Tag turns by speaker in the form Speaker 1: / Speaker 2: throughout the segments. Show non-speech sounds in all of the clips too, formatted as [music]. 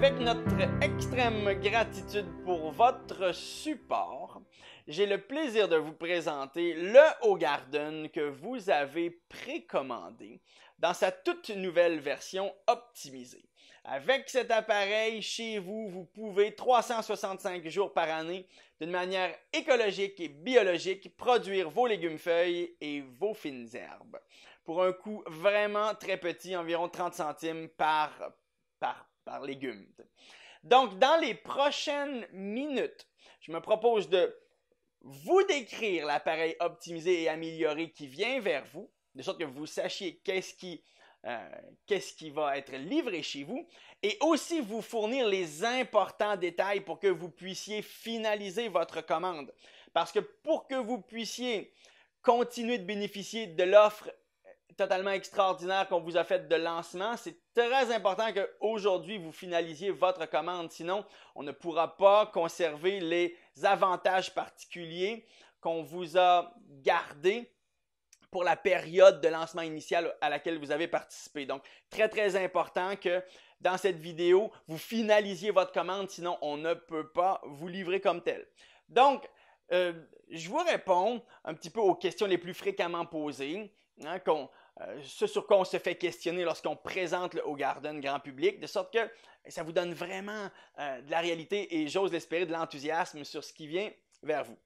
Speaker 1: Avec notre extrême gratitude pour votre support, j'ai le plaisir de vous présenter le Haut Garden que vous avez précommandé dans sa toute nouvelle version optimisée. Avec cet appareil chez vous, vous pouvez 365 jours par année, d'une manière écologique et biologique, produire vos légumes feuilles et vos fines herbes pour un coût vraiment très petit, environ 30 centimes par, par par légumes. Donc, dans les prochaines minutes, je me propose de vous décrire l'appareil optimisé et amélioré qui vient vers vous, de sorte que vous sachiez euh, qu'est-ce qui va être livré chez vous, et aussi vous fournir les importants détails pour que vous puissiez finaliser votre commande. Parce que pour que vous puissiez continuer de bénéficier de l'offre totalement extraordinaire qu'on vous a fait de lancement. C'est très important qu'aujourd'hui vous finalisiez votre commande, sinon on ne pourra pas conserver les avantages particuliers qu'on vous a gardés pour la période de lancement initial à laquelle vous avez participé. Donc, très, très important que dans cette vidéo, vous finalisiez votre commande, sinon on ne peut pas vous livrer comme tel. Donc, euh, je vous réponds un petit peu aux questions les plus fréquemment posées. Hein, qu'on euh, ce sur quoi on se fait questionner lorsqu'on présente le Haut Garden grand public, de sorte que eh, ça vous donne vraiment euh, de la réalité et j'ose l'espérer de l'enthousiasme sur ce qui vient vers vous.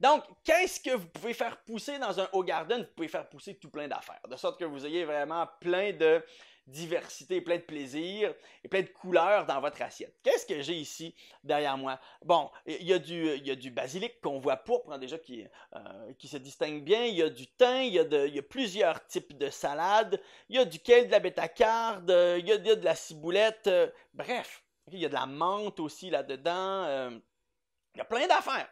Speaker 1: Donc, qu'est-ce que vous pouvez faire pousser dans un Haut Garden? Vous pouvez faire pousser tout plein d'affaires, de sorte que vous ayez vraiment plein de diversité, plein de plaisir et plein de couleurs dans votre assiette. Qu'est-ce que j'ai ici derrière moi? Bon, il y a du, du basilic qu'on voit pourpre, hein, déjà, qui, euh, qui se distingue bien. Il y a du thym, il y a, de, plusieurs types de salades. Il y a du kale, de la bétacarde, euh, il y a, de la ciboulette. Euh, bref, il y a de la menthe aussi là-dedans. il y a plein d'affaires.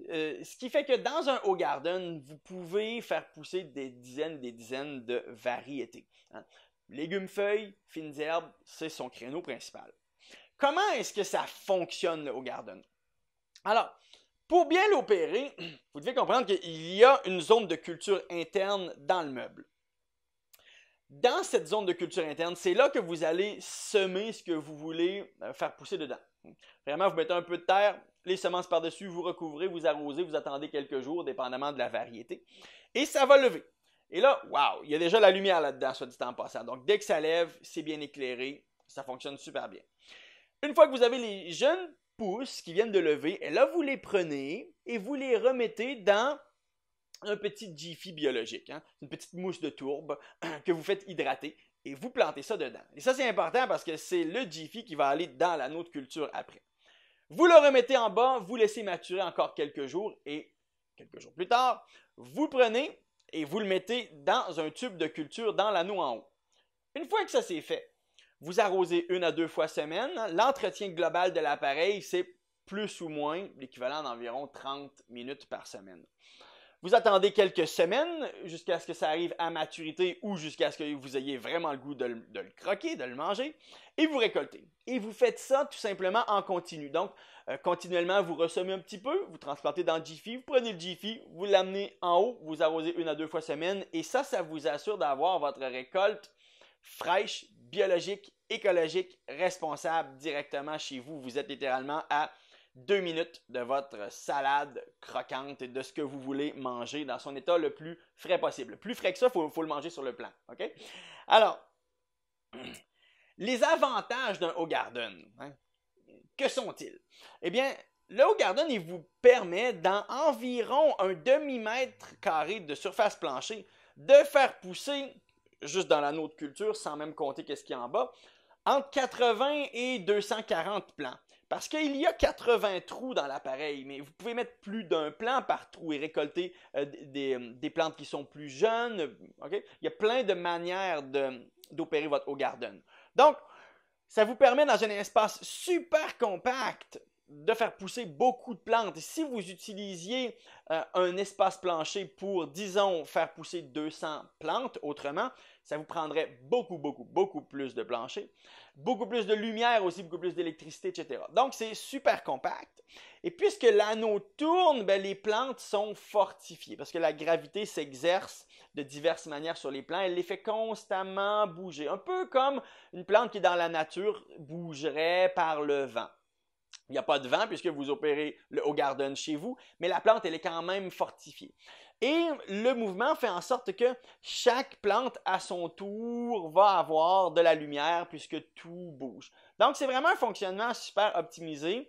Speaker 1: ce qui fait que dans un haut garden, vous pouvez faire pousser des dizaines et des dizaines de variétés. Hein légumes feuilles, fines herbes, c'est son créneau principal. Comment est-ce que ça fonctionne au garden? Alors, pour bien l'opérer, [clears throat] vous devez comprendre qu'il y a une zone de culture interne dans le meuble. Dans cette zone de culture interne, c'est là que vous allez semer ce que vous voulez euh, faire pousser dedans. Vraiment, vous mettez un peu de terre, les semences par-dessus, vous recouvrez, vous arrosez, vous attendez quelques jours, dépendamment de la variété, et ça va lever. Et là, waouh, il y a déjà la lumière là-dedans, soit dit en passant. Donc, dès que ça lève, c'est bien éclairé, ça fonctionne super bien. Une fois que vous avez les jeunes pousses qui viennent de lever, là, vous les prenez et vous les remettez dans un petit jiffy biologique, hein. une petite mousse de tourbe [clears throat] que vous faites hydrater et vous plantez ça dedans. Et ça, c'est important parce que c'est le jiffy qui va aller dans la nôtre culture après. Vous le remettez en bas, vous laissez maturer encore quelques jours et quelques jours plus tard, vous prenez et vous le mettez dans un tube de culture dans l'anneau en haut. Une fois que ça c'est fait, vous arrosez une à deux fois semaine. L'entretien global de l'appareil, c'est plus ou moins l'équivalent d'environ 30 minutes par semaine. Vous attendez quelques semaines jusqu'à ce que ça arrive à maturité ou jusqu'à ce que vous ayez vraiment le goût de le, croquer, de le manger, et vous récoltez. Et vous faites ça tout simplement en continu. Donc, euh, continuellement, vous ressemez un petit peu, vous transplantez dans Jiffy, vous prenez le Jiffy, vous l'amenez en haut, vous arrosez une à deux fois semaine, et ça, ça vous assure d'avoir votre récolte fraîche, biologique, écologique, responsable directement chez vous. Vous êtes littéralement à deux minutes de votre salade croquante et de ce que vous voulez manger dans son état le plus frais possible. Plus frais que ça, il faut, le manger sur le plan. OK? Alors, [clears throat] les avantages d'un haut garden, hein, que sont-ils? Eh bien, le haut garden, il vous permet, dans environ un demi-mètre carré de surface planchée, de faire pousser, juste dans la nôtre culture, sans même compter qu'est-ce qu'il y a en bas, entre 80 et 240 plants. Parce qu'il y a 80 trous dans l'appareil, mais vous pouvez mettre plus d'un plant par trou et récolter euh, euh, des, plantes qui sont plus jeunes. Il y a plein de manières d'opérer votre haut garden. Donc, ça vous permet dans un espace super compact de faire pousser beaucoup de plantes. si vous utilisiez euh, un espace plancher pour, disons, faire pousser 200 plantes, autrement, ça vous prendrait beaucoup, beaucoup, beaucoup plus de plancher, beaucoup plus de lumière aussi, beaucoup plus d'électricité, etc. Donc, c'est super compact. Et puisque l'anneau tourne, ben, les plantes sont fortifiées parce que la gravité s'exerce de diverses manières sur les plants. Elle les fait constamment bouger, un peu comme une plante qui, dans la nature, bougerait par le vent. Il n'y a pas de vent puisque vous opérez le, haut garden chez vous, mais la plante, elle est quand même fortifiée. Et le mouvement fait en sorte que chaque plante, à son tour, va avoir de la lumière puisque tout bouge. Donc, c'est vraiment un fonctionnement super optimisé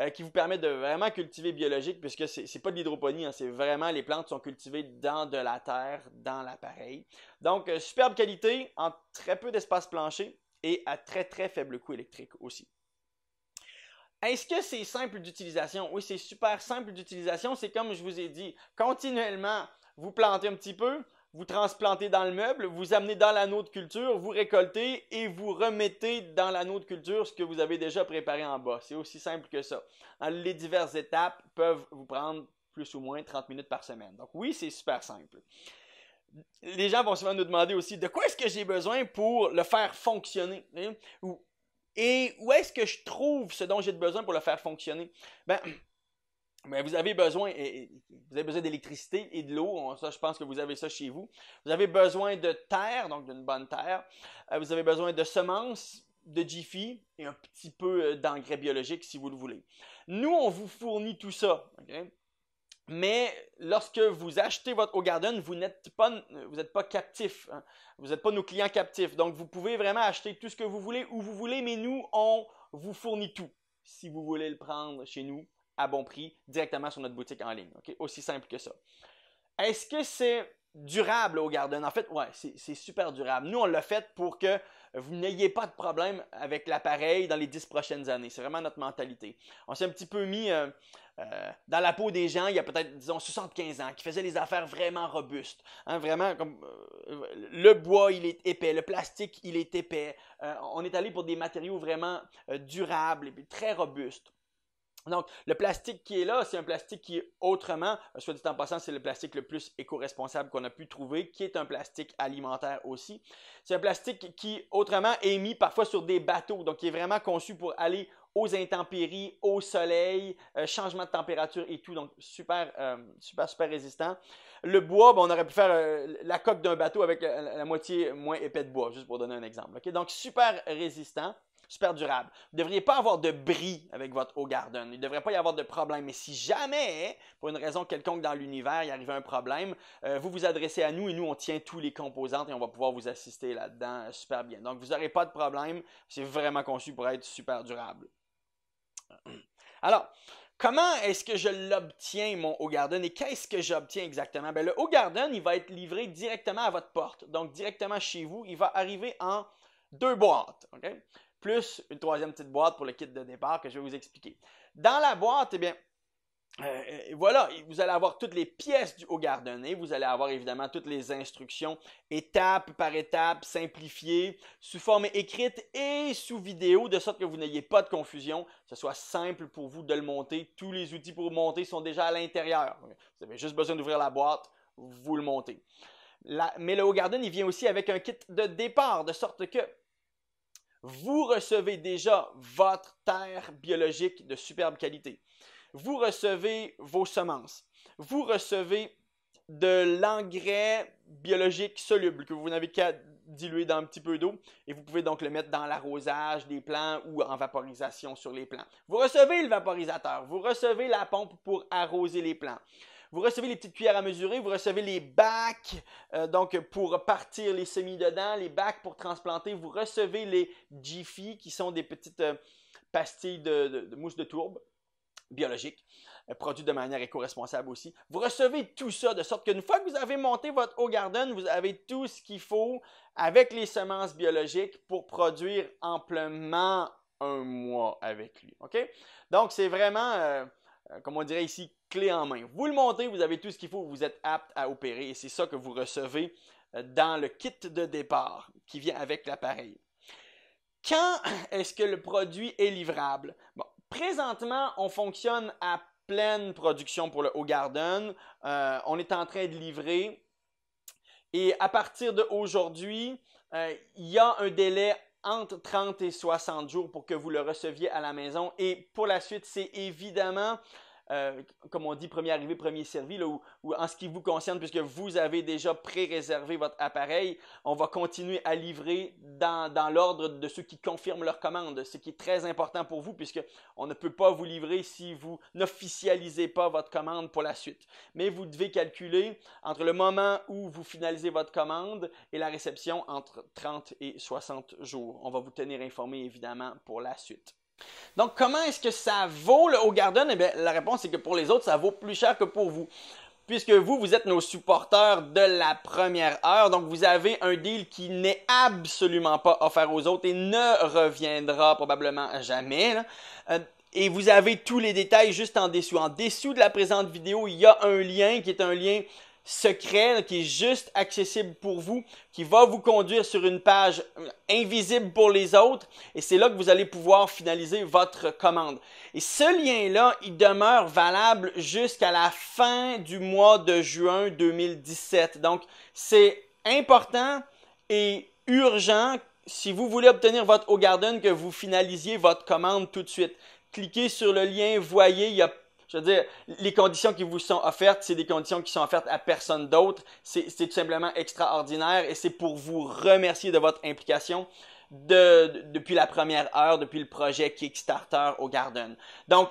Speaker 1: euh, qui vous permet de vraiment cultiver biologique puisque c'est n'est pas de l'hydroponie, hein, c'est vraiment les plantes sont cultivées dans de la terre, dans l'appareil. Donc, euh, superbe qualité en très peu d'espace plancher et à très très faible coût électrique aussi. Est-ce que c'est simple d'utilisation? Oui, c'est super simple d'utilisation. C'est comme je vous ai dit, continuellement, vous plantez un petit peu, vous transplantez dans le meuble, vous amenez dans l'anneau de culture, vous récoltez et vous remettez dans l'anneau de culture ce que vous avez déjà préparé en bas. C'est aussi simple que ça. Hein, les diverses étapes peuvent vous prendre plus ou moins 30 minutes par semaine. Donc oui, c'est super simple. Les gens vont souvent nous demander aussi de quoi est-ce que j'ai besoin pour le faire fonctionner. Hein? Et où est-ce que je trouve ce dont j'ai besoin pour le faire fonctionner? Ben, [clears throat] ben vous avez besoin, vous avez besoin d'électricité et de l'eau. Ça, je pense que vous avez ça chez vous. Vous avez besoin de terre, donc d'une bonne terre. Euh, vous avez besoin de semences, de Jiffy et un petit peu euh, d'engrais biologique si vous le voulez. Nous, on vous fournit tout ça. Mais lorsque vous achetez votre Garden, vous n'êtes pas, vous pas captif. Hein. Vous n'êtes pas nos clients captifs. Donc, vous pouvez vraiment acheter tout ce que vous voulez, où vous voulez, mais nous, on vous fournit tout. Si vous voulez le prendre chez nous, à bon prix, directement sur notre boutique en ligne. Aussi simple que ça. Est-ce que c'est durable au garden. En fait, ouais, c'est super durable. Nous, on l'a fait pour que vous n'ayez pas de problème avec l'appareil dans les 10 prochaines années. C'est vraiment notre mentalité. On s'est un petit peu mis euh, euh, dans la peau des gens, il y a peut-être, disons, 75 ans, qui faisaient des affaires vraiment robustes. Hein, vraiment, comme euh, le bois, il est épais, le plastique, il est épais. Euh, on est allé pour des matériaux vraiment durables et très robustes. Donc, le plastique qui est là, c'est un plastique qui est autrement, soit dit en passant, c'est le plastique le plus éco-responsable qu'on a pu trouver, qui est un plastique alimentaire aussi. C'est un plastique qui, autrement, est mis parfois sur des bateaux, donc qui est vraiment conçu pour aller aux intempéries, au soleil, euh, changement de température et tout. Donc, super, euh, super, super résistant. Le bois, ben, on aurait pu faire euh, la coque d'un bateau avec la, moitié moins épais de bois, juste pour donner un exemple. Donc, super résistant, super durable. Vous ne devriez pas avoir de bris avec votre haut garden. Il ne devrait pas y avoir de problème. Mais si jamais, pour une raison quelconque dans l'univers, il arrivait un problème, vous vous adressez à nous et nous, on tient tous les composantes et on va pouvoir vous assister là-dedans super bien. Donc, vous n'aurez pas de problème. C'est vraiment conçu pour être super durable. [clears throat] Alors, comment est-ce que je l'obtiens, mon Haut Garden, et qu'est-ce que j'obtiens exactement? Bien, le Haut Garden, il va être livré directement à votre porte, donc directement chez vous. Il va arriver en deux boîtes, OK? plus une troisième petite boîte pour le kit de départ que je vais vous expliquer. Dans la boîte, eh bien, euh, euh, et voilà, vous allez avoir toutes les pièces du haut gardonné, vous allez avoir évidemment toutes les instructions, étape par étape, simplifiées, sous forme écrite et sous vidéo, de sorte que vous n'ayez pas de confusion, que ce soit simple pour vous de le monter. Tous les outils pour monter sont déjà à l'intérieur. Vous avez juste besoin d'ouvrir la boîte, vous le montez. mais le haut garden, il vient aussi avec un kit de départ, de sorte que vous recevez déjà votre terre biologique de superbe qualité vous recevez vos semences, vous recevez de l'engrais biologique soluble que vous n'avez qu'à diluer dans un petit peu d'eau et vous pouvez donc le mettre dans l'arrosage des plants ou en vaporisation sur les plants. Vous recevez le vaporisateur, vous recevez la pompe pour arroser les plants. Vous recevez les petites cuillères à mesurer, vous recevez les bacs euh, donc pour partir les semis dedans, les bacs pour transplanter, vous recevez les jiffies qui sont des petites euh, pastilles de mousse de tourbe biologique, euh, produit de manière éco-responsable aussi. Vous recevez tout ça de sorte qu'une fois que vous avez monté votre haut garden, vous avez tout ce qu'il faut avec les semences biologiques pour produire amplement un mois avec lui. Donc, c'est vraiment, euh, euh, comme on dirait ici, clé en main. Vous le montez, vous avez tout ce qu'il faut, vous êtes apte à opérer et c'est ça que vous recevez dans le kit de départ qui vient avec l'appareil. Quand est-ce que le produit est livrable? Bon, présentement, on fonctionne à pleine production pour le Haut Garden. Euh, on est en train de livrer. Et à partir d'aujourd'hui, euh, il y a un délai entre 30 et 60 jours pour que vous le receviez à la maison. Et pour la suite, c'est évidemment euh, comme on dit, premier arrivé, premier servi, ou en ce qui vous concerne, puisque vous avez déjà pré-réservé votre appareil, on va continuer à livrer dans, dans l'ordre de ceux qui confirment leur commande, ce qui est très important pour vous, puisque on ne peut pas vous livrer si vous n'officialisez pas votre commande pour la suite. Mais vous devez calculer entre le moment où vous finalisez votre commande et la réception entre 30 et 60 jours. On va vous tenir informé, évidemment, pour la suite. Donc, comment est-ce que ça vaut le Haut Eh bien, la réponse est que pour les autres, ça vaut plus cher que pour vous. Puisque vous, vous êtes nos supporters de la première heure, donc vous avez un deal qui n'est absolument pas offert aux autres et ne reviendra probablement jamais. Euh, et vous avez tous les détails juste en dessous. En dessous de la présente vidéo, il y a un lien qui est un lien secret qui est juste accessible pour vous, qui va vous conduire sur une page euh, invisible pour les autres, et c'est là que vous allez pouvoir finaliser votre commande. Et ce lien-là, il demeure valable jusqu'à la fin du mois de juin 2017. Donc, c'est important et urgent si vous voulez obtenir votre O'Garden Garden que vous finalisiez votre commande tout de suite. Cliquez sur le lien, voyez, il y a je veux dire, les conditions qui vous sont offertes, c'est des conditions qui sont offertes à personne d'autre. C'est tout simplement extraordinaire et c'est pour vous remercier de votre implication. depuis la première heure, depuis le projet Kickstarter au Garden. Donc,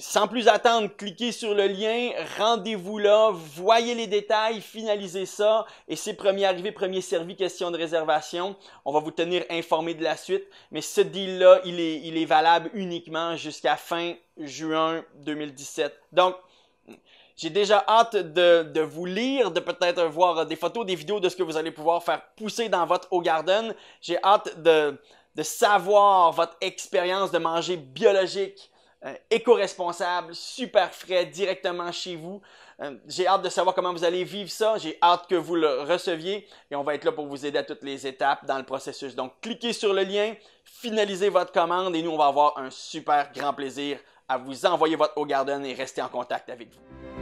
Speaker 1: sans plus attendre, cliquez sur le lien, rendez-vous là, voyez les détails, finalisez ça et c'est premier arrivé, premier servi, question de réservation. On va vous tenir informé de la suite, mais ce deal-là, il est, valable uniquement jusqu'à fin juin 2017. Donc, j'ai déjà hâte de, vous lire, de peut-être voir des photos, des vidéos de ce que vous allez pouvoir faire pousser dans votre haut garden. J'ai hâte de savoir votre expérience de manger biologique, euh, éco-responsable, super frais, directement chez vous. Euh, j'ai hâte de savoir comment vous allez vivre ça. J'ai hâte que vous le receviez et on va être là pour vous aider à toutes les étapes dans le processus. Donc, cliquez sur le lien, finalisez votre commande et nous, on va avoir un super grand plaisir à vous envoyer votre Haut Garden et rester en contact avec vous.